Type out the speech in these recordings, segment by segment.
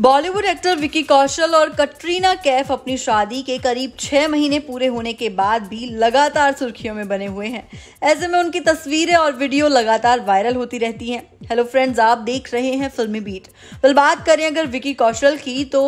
Bollywood actor Vicky कौशल और कटरीना कैफ अपनी शादी के करीब छह महीने पूरे होने के बाद भी लगातार सुर्खियों में बने हुए हैं ऐसे में उनकी तस्वीरें और वीडियो लगातार वायरल होती रहती हैं हेलो फ्रेंड्स आप देख रहे हैं फिल्मी बीट वेल बात करें अगर विकी कौशल की तो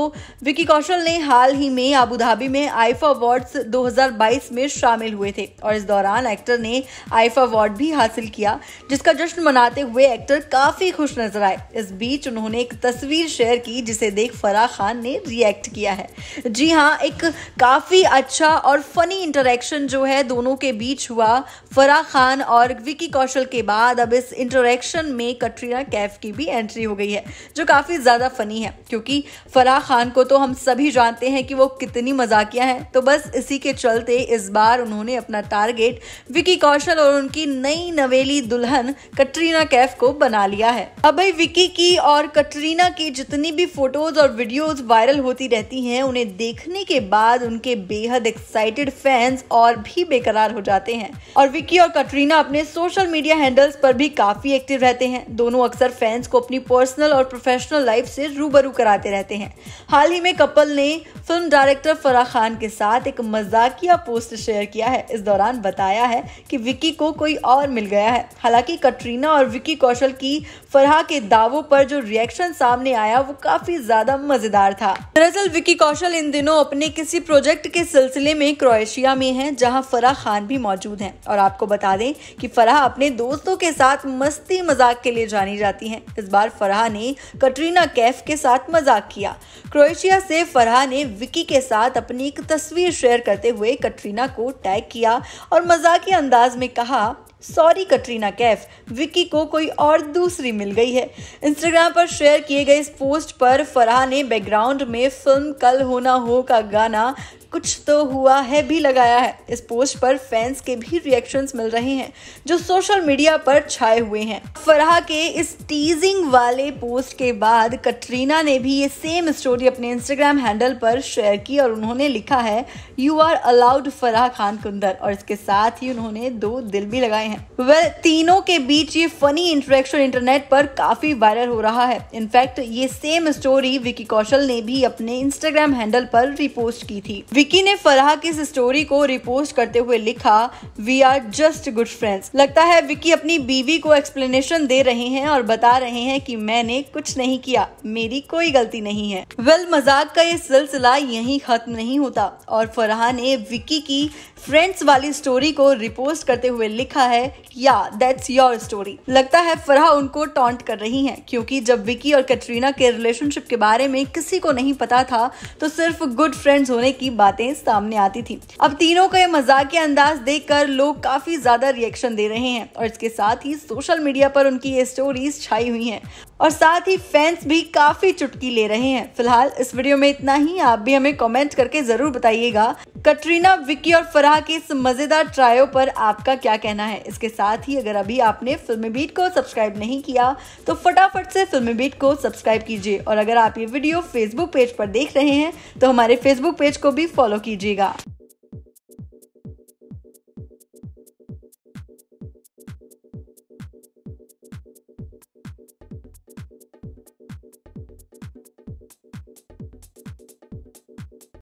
विकी कौशल ने हाल ही में आबूधाबी में आइफा अवार्ड्स 2022 में शामिल हुए थे और इस दौरान एक्टर ने आइफा अवार्ड भी हासिल किया जिसका जश्न मनाते हुए एक्टर काफी खुश नजर आए इस बीच उन्होंने एक तस्वीर शेयर की जिसे देख फराह खान ने रिएक्ट किया है जी हाँ एक काफ़ी अच्छा और फनी इंटरेक्शन जो है दोनों के बीच हुआ फराह खान और विकी कौशल के बाद अब इस इंटरेक्शन में कटरीना कैफ की भी एंट्री हो गई है जो काफ़ी ज़्यादा फनी है क्योंकि फराह खान को तो हम सभी जानते हैं कि वो कितनी मजाकिया है तो बस इसी के चलते इस बार उन्होंने अपना टारगेट विकी कौशल और उनकी नई नवेली दुल्हन कटरीना कैफ को बना लिया है अब भाई विकी की और कटरीना की जितनी भी फोटोज और वीडियोस वायरल होती रहती हैं उन्हें देखने के बाद उनके बेहद एक्साइटेड फैंस और भी बेकरार हो जाते हैं और विकी और कटरीना अपने सोशल मीडिया हैंडल्स पर भी काफी एक्टिव रहते हैं दोनों अक्सर फैंस को अपनी पर्सनल और प्रोफेशनल लाइफ से रूबरू कराते रहते हैं हाल ही में कपल ने फिल्म डायरेक्टर फराह खान के साथ एक मजाकिया पोस्ट शेयर किया है इस दौरान बताया है कि विक्की को कोई और मिल गया है हालांकि कटरीना और विकी कौशल की फराह के दावों पर जो रिएक्शन सामने आया वो काफी काफी ज्यादा मजेदार था दरअसल विकी कौशल इन दिनों अपने किसी प्रोजेक्ट के सिलसिले में क्रोएशिया में हैं जहां फराह खान भी मौजूद हैं और आपको बता दें कि फराह अपने दोस्तों के साथ मस्ती मजाक के लिए जानी जाती हैं इस बार फराह ने कटरीना कैफ के साथ मजाक किया क्रोएशिया से फराह ने विकी के साथ अपनी एक तस्वीर शेयर करते हुए कटरीना को टैग किया और मजाकिया अंदाज में कहा सॉरी कटरीना कैफ विक्की को कोई और दूसरी मिल गई है इंस्टाग्राम पर शेयर किए गए इस पोस्ट पर फराह ने बैकग्राउंड में फिल्म कल होना हो का गाना कुछ तो हुआ है भी लगाया है इस पोस्ट पर फैंस के भी रिएक्शंस मिल रहे हैं जो सोशल मीडिया पर छाए हुए हैं फराह के इस टीजिंग वाले पोस्ट के बाद कटरीना ने भी ये सेम स्टोरी अपने इंस्टाग्राम हैंडल पर शेयर की और उन्होंने लिखा है you are allowed Farah Khan Kunder और इसके साथ ही उन्होंने दो दिल भी लगाए हैं वह तीनों के बीच ये फनी इंटरेक्शन इंटरनेट पर काफी वायरल हो रहा है इनफैक्ट ये सेम स्टोरी विकी कौशल ने भी अपने इंस्टाग्राम हैंडल पर रिपोस्ट की थी विकी ने फराह की इस स्टोरी को रिपोस्ट करते हुए लिखा we are just good friends लगता है विकी अपनी बीवी को एक्सप्लेनेशन दे रहे हैं और बता रहे हैं कि मैंने कुछ नहीं किया मेरी कोई गलती नहीं है वेल मजाक का ये सिलसिला यहीं खत्म नहीं होता और फराह ने विकी की फ्रेंड्स वाली स्टोरी को रिपोस्ट करते हुए लिखा है या दैट्स योर स्टोरी लगता है फराह उनको टॉन्ट कर रही हैं क्योंकि जब विकी और कैटरीना के रिलेशनशिप के बारे में किसी को नहीं पता था तो सिर्फ गुड फ्रेंड्स होने की बात बातें सामने आती थी अब तीनों का ये के अंदाज देख कर लोग काफी ज्यादा रिएक्शन दे रहे हैं और इसके साथ ही सोशल मीडिया पर उनकी ये स्टोरीज छाई हुई है और साथ ही फैंस भी काफी चुटकी ले रहे हैं फिलहाल इस वीडियो में इतना ही आप भी हमें कमेंट करके जरूर बताइएगा कटरीना विक्की और फराह के इस मजेदार ट्रायो पर आपका क्या कहना है इसके साथ ही अगर अभी आपने फिल्म बीट को सब्सक्राइब नहीं किया तो फटाफट से फिल्म बीट को सब्सक्राइब कीजिए और अगर आप ये वीडियो फेसबुक पेज पर देख रहे हैं तो हमारे फेसबुक पेज को भी फॉलो कीजिएगा